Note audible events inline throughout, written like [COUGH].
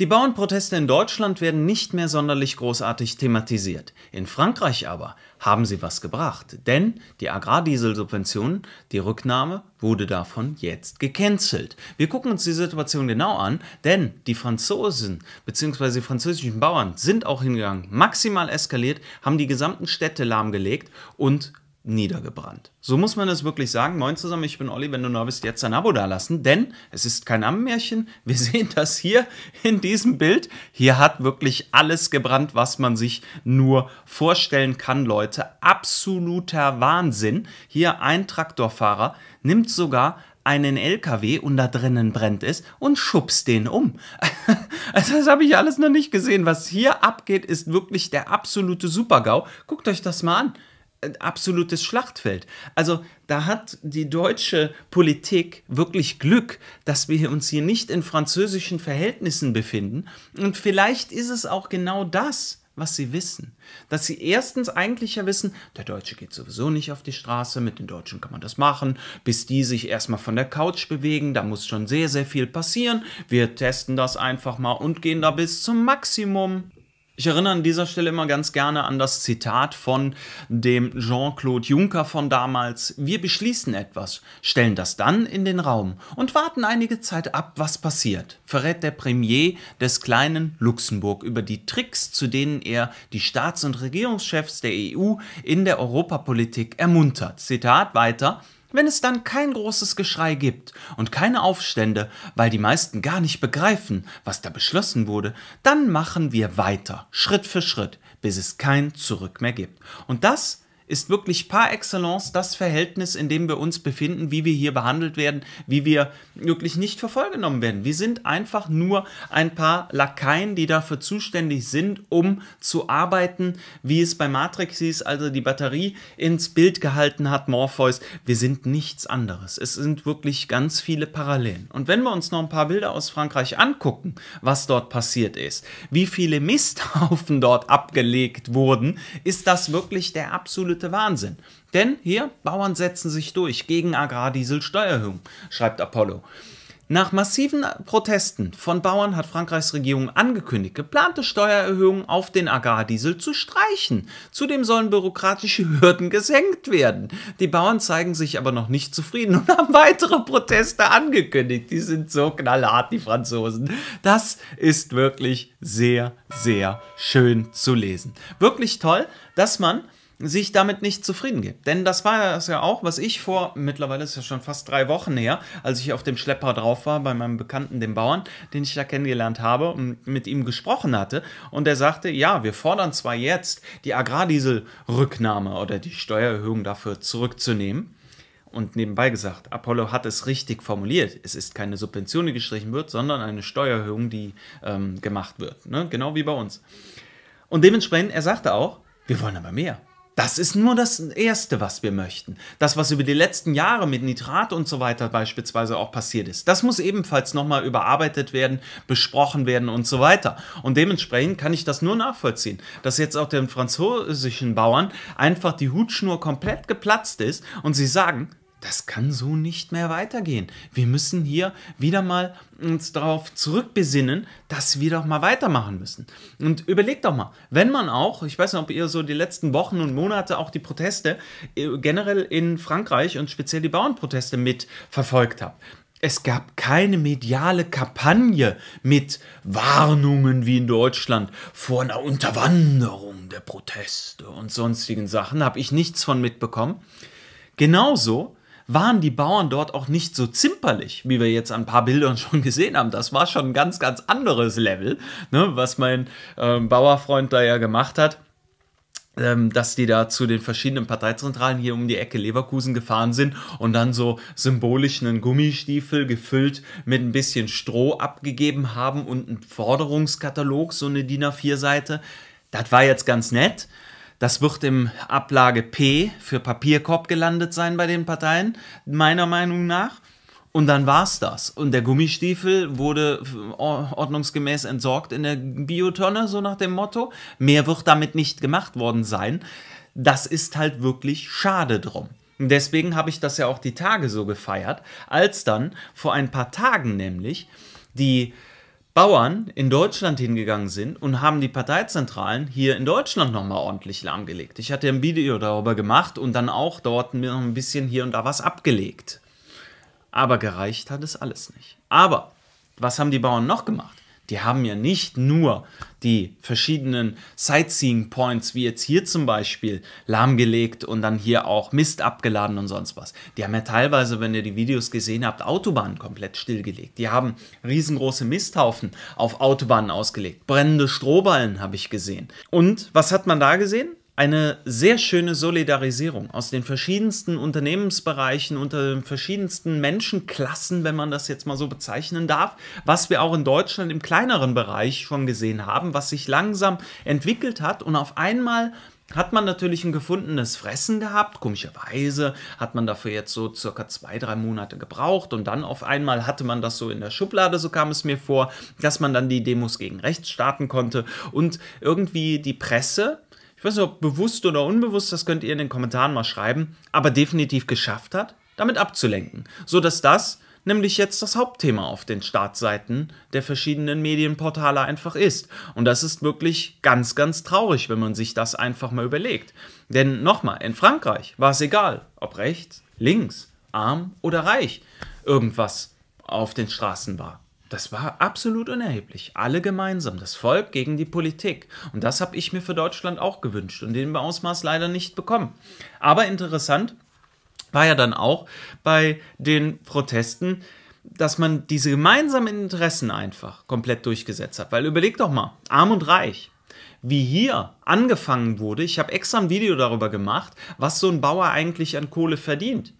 Die Bauernproteste in Deutschland werden nicht mehr sonderlich großartig thematisiert. In Frankreich aber haben sie was gebracht, denn die Agrardieselsubventionen, die Rücknahme, wurde davon jetzt gecancelt. Wir gucken uns die Situation genau an, denn die Franzosen bzw. die französischen Bauern sind auch hingegangen, maximal eskaliert, haben die gesamten Städte lahmgelegt und niedergebrannt. So muss man es wirklich sagen. Moin zusammen, ich bin Olli. Wenn du neu bist, jetzt ein Abo dalassen, denn es ist kein Ammenmärchen. Wir [LAUGHS] sehen das hier in diesem Bild. Hier hat wirklich alles gebrannt, was man sich nur vorstellen kann, Leute. Absoluter Wahnsinn. Hier ein Traktorfahrer nimmt sogar einen LKW und da drinnen brennt es und schubst den um. [LAUGHS] also das habe ich alles noch nicht gesehen. Was hier abgeht, ist wirklich der absolute Supergau. Guckt euch das mal an absolutes Schlachtfeld. Also da hat die deutsche Politik wirklich Glück, dass wir uns hier nicht in französischen Verhältnissen befinden. Und vielleicht ist es auch genau das, was sie wissen. Dass sie erstens eigentlich ja wissen, der Deutsche geht sowieso nicht auf die Straße, mit den Deutschen kann man das machen, bis die sich erstmal von der Couch bewegen, da muss schon sehr, sehr viel passieren. Wir testen das einfach mal und gehen da bis zum Maximum. Ich erinnere an dieser Stelle immer ganz gerne an das Zitat von dem Jean-Claude Juncker von damals. Wir beschließen etwas, stellen das dann in den Raum und warten einige Zeit ab, was passiert, verrät der Premier des kleinen Luxemburg über die Tricks, zu denen er die Staats- und Regierungschefs der EU in der Europapolitik ermuntert. Zitat weiter. Wenn es dann kein großes Geschrei gibt und keine Aufstände, weil die meisten gar nicht begreifen, was da beschlossen wurde, dann machen wir weiter, Schritt für Schritt, bis es kein Zurück mehr gibt. Und das ist wirklich par excellence das Verhältnis, in dem wir uns befinden, wie wir hier behandelt werden, wie wir wirklich nicht für voll genommen werden. Wir sind einfach nur ein paar Lakaien, die dafür zuständig sind, um zu arbeiten, wie es bei Matrix hieß, also die Batterie ins Bild gehalten hat, Morpheus. Wir sind nichts anderes. Es sind wirklich ganz viele Parallelen. Und wenn wir uns noch ein paar Bilder aus Frankreich angucken, was dort passiert ist, wie viele Misthaufen [LAUGHS] dort abgelegt wurden, ist das wirklich der absolute absolute Wahnsinn. Denn hier, Bauern setzen sich durch gegen Agrardiesel-Steuererhöhung, schreibt Apollo. Nach massiven Protesten von Bauern hat Frankreichs Regierung angekündigt, geplante Steuererhöhungen auf den Agrardiesel zu streichen. Zudem sollen bürokratische [LAUGHS] Hürden gesenkt werden. Die Bauern zeigen sich aber noch nicht zufrieden und [LAUGHS] haben weitere Proteste angekündigt. Die sind so knallhart, die Franzosen. Das ist wirklich sehr, sehr schön zu lesen. Wirklich toll, dass man sich damit nicht zufrieden gibt. Denn das war das ja auch, was ich vor, mittlerweile ist ja schon fast drei Wochen her, als ich auf dem Schlepper drauf war, bei meinem Bekannten, dem Bauern, den ich da kennengelernt habe und mit ihm gesprochen hatte. Und er sagte, ja, wir fordern zwar jetzt die Agrardieselrücknahme oder die Steuererhöhung dafür zurückzunehmen, und nebenbei gesagt, Apollo hat es richtig formuliert. Es ist keine Subvention, die gestrichen wird, sondern eine Steuererhöhung, die ähm, gemacht wird. Ne? Genau wie bei uns. Und dementsprechend, er sagte auch, wir wollen aber mehr. Das ist nur das Erste, was wir möchten. Das, was über die letzten Jahre mit Nitrat und so weiter beispielsweise auch passiert ist, das muss ebenfalls nochmal überarbeitet werden, besprochen werden und so weiter. Und dementsprechend kann ich das nur nachvollziehen, dass jetzt auch den französischen Bauern einfach die Hutschnur komplett geplatzt ist und sie sagen, das kann so nicht mehr weitergehen. Wir müssen hier wieder mal uns darauf zurückbesinnen, dass wir doch mal weitermachen müssen. Und überlegt doch mal, wenn man auch, ich weiß nicht, ob ihr so die letzten Wochen und Monate auch die Proteste äh, generell in Frankreich und speziell die Bauernproteste mitverfolgt habt es gab keine mediale Kampagne mit Warnungen wie in Deutschland vor einer Unterwanderung der Proteste und sonstigen Sachen. Habe ich nichts von mitbekommen. Genauso waren die Bauern dort auch nicht so zimperlich, wie wir jetzt an ein paar Bildern [LAUGHS] schon gesehen haben. Das war schon ein ganz, ganz anderes Level, ne, was mein äh, Bauerfreund da ja gemacht hat ähm, dass die da zu den verschiedenen Parteizentralen hier um die Ecke Leverkusen gefahren sind und dann so symbolisch einen Gummistiefel gefüllt mit ein bisschen Stroh abgegeben haben und einen Forderungskatalog, so eine DIN A4-Seite. Das war jetzt ganz nett. Das wird im Ablage P für Papierkorb gelandet sein bei den Parteien, meiner Meinung nach. Und dann war es das. Und der Gummistiefel wurde äh, ordnungsgemäß entsorgt in der Biotonne, so nach dem Motto. Mehr wird damit nicht gemacht worden sein. Das ist halt wirklich schade drum. Und deswegen habe ich das ja auch die Tage so gefeiert, als dann vor ein paar Tagen nämlich die Bauern in Deutschland hingegangen sind und haben die Parteizentralen hier in Deutschland nochmal ordentlich lahmgelegt. Ich hatte ein Video darüber gemacht und dann auch dort noch ein bisschen hier und da was abgelegt. Aber gereicht hat es alles nicht. Aber was haben die Bauern noch gemacht? die haben ja nicht nur die verschiedenen Sightseeing Points, wie jetzt hier zum Beispiel, lahmgelegt und dann hier auch Mist abgeladen und sonst was. Die haben ja teilweise, wenn ihr die Videos gesehen habt, Autobahnen komplett stillgelegt. Die haben riesengroße Misthaufen auf Autobahnen ausgelegt. Brennende Strohballen habe ich gesehen. Und was hat man da gesehen? eine sehr schöne Solidarisierung aus den verschiedensten Unternehmensbereichen, unter den verschiedensten Menschenklassen, wenn man das jetzt mal so bezeichnen darf, was wir auch in Deutschland im kleineren Bereich schon gesehen haben, was sich langsam entwickelt hat und auf einmal hat man natürlich ein gefundenes Fressen gehabt. Komischerweise hat man dafür jetzt so circa zwei, drei Monate gebraucht und dann auf einmal hatte man das so in der Schublade, so kam es mir vor, dass man dann die Demos gegen rechts starten konnte und irgendwie die Presse ich weiß nicht, ob bewusst oder unbewusst, das könnt ihr in den Kommentaren mal schreiben, aber definitiv geschafft hat, damit abzulenken, sodass das nämlich jetzt das Hauptthema auf den Startseiten der verschiedenen Medienportale einfach ist. Und das ist wirklich ganz, ganz traurig, wenn man sich das einfach mal überlegt. Denn nochmal, in Frankreich war es egal, ob rechts, links, arm oder reich irgendwas auf den Straßen war. Das war absolut unerheblich. Alle gemeinsam, das Volk gegen die Politik. Und das habe ich mir für Deutschland auch gewünscht und den Ausmaß leider nicht bekommen. Aber interessant war ja dann auch bei den Protesten, dass man diese gemeinsamen Interessen einfach komplett durchgesetzt hat. Weil überleg doch mal, arm und reich, wie hier angefangen wurde. Ich habe extra ein Video darüber gemacht, was so ein Bauer eigentlich an Kohle verdient.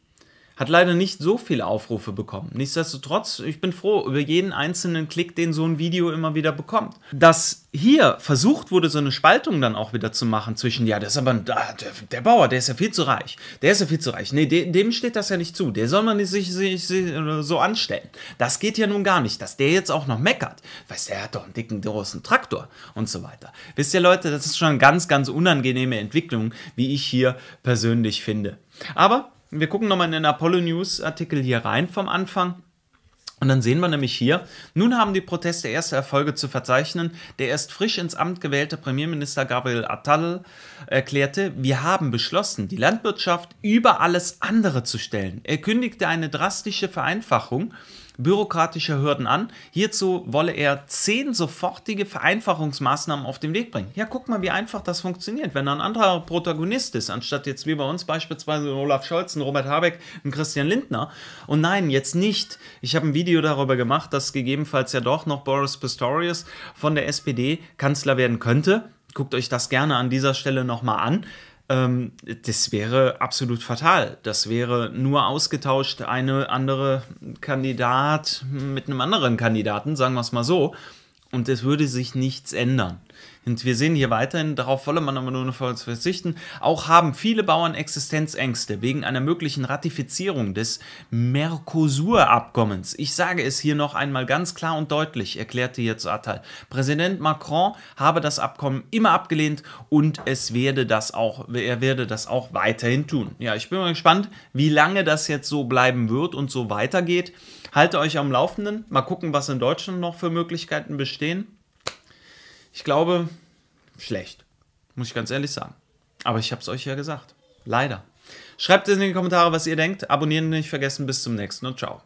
Hat leider nicht so viele Aufrufe bekommen. Nichtsdestotrotz, ich bin froh über jeden einzelnen Klick, den so ein Video immer wieder bekommt. Dass hier versucht wurde, so eine Spaltung dann auch wieder zu machen zwischen, ja, das ist aber ah, der, der, Bauer, der ist ja viel zu reich. Der ist ja viel zu reich. Nee, dem, dem steht das ja nicht zu. Der soll man sich, sich, sich, äh, so anstellen. Das geht ja nun gar nicht. Dass der jetzt auch noch meckert. Weißt du, der hat doch einen dicken, großen Traktor und so weiter. Wisst ihr, Leute, das ist schon eine ganz, ganz unangenehme Entwicklung, wie ich hier persönlich finde. Aber wir gucken nochmal in den Apollo News Artikel hier rein vom Anfang. Und dann sehen wir nämlich hier, nun haben die Proteste erste Erfolge zu verzeichnen. Der erst frisch ins Amt gewählte Premierminister Gabriel Attal erklärte, wir haben beschlossen, die Landwirtschaft über alles andere zu stellen. Er kündigte eine drastische Vereinfachung bürokratische Hürden an. Hierzu wolle er zehn sofortige Vereinfachungsmaßnahmen auf den Weg bringen. Ja, guck mal, wie einfach das funktioniert, wenn ein anderer Protagonist ist, anstatt jetzt wie bei uns beispielsweise Olaf Scholz, Robert Habeck und Christian Lindner. Und nein, jetzt nicht. Ich habe ein Video darüber gemacht, dass gegebenenfalls ja doch noch Boris Pistorius von der SPD Kanzler werden könnte. Guckt euch das gerne an dieser Stelle nochmal an. Ähm, das wäre absolut fatal. Das wäre nur ausgetauscht, eine andere Kandidat mit einem anderen Kandidaten, sagen wir es mal so. Und es würde sich nichts ändern. Und wir sehen hier weiterhin, darauf wolle man aber nur noch verzichten. Auch haben viele Bauern Existenzängste wegen einer möglichen Ratifizierung des Mercosur-Abkommens. Ich sage es hier noch einmal ganz klar und deutlich, erklärte jetzt Attal. Präsident Macron habe das Abkommen immer abgelehnt und es werde das auch, er werde das auch weiterhin tun. Ja, ich bin mal gespannt, wie lange das jetzt so bleiben wird und so weitergeht. Halte euch am Laufenden. Mal gucken, was in Deutschland noch für Möglichkeiten bestehen. Ich glaube, schlecht. Muss ich ganz ehrlich sagen. Aber ich habe es euch ja gesagt. Leider. Schreibt es in die Kommentare, was ihr denkt. Abonnieren nicht vergessen. Bis zum nächsten und ciao.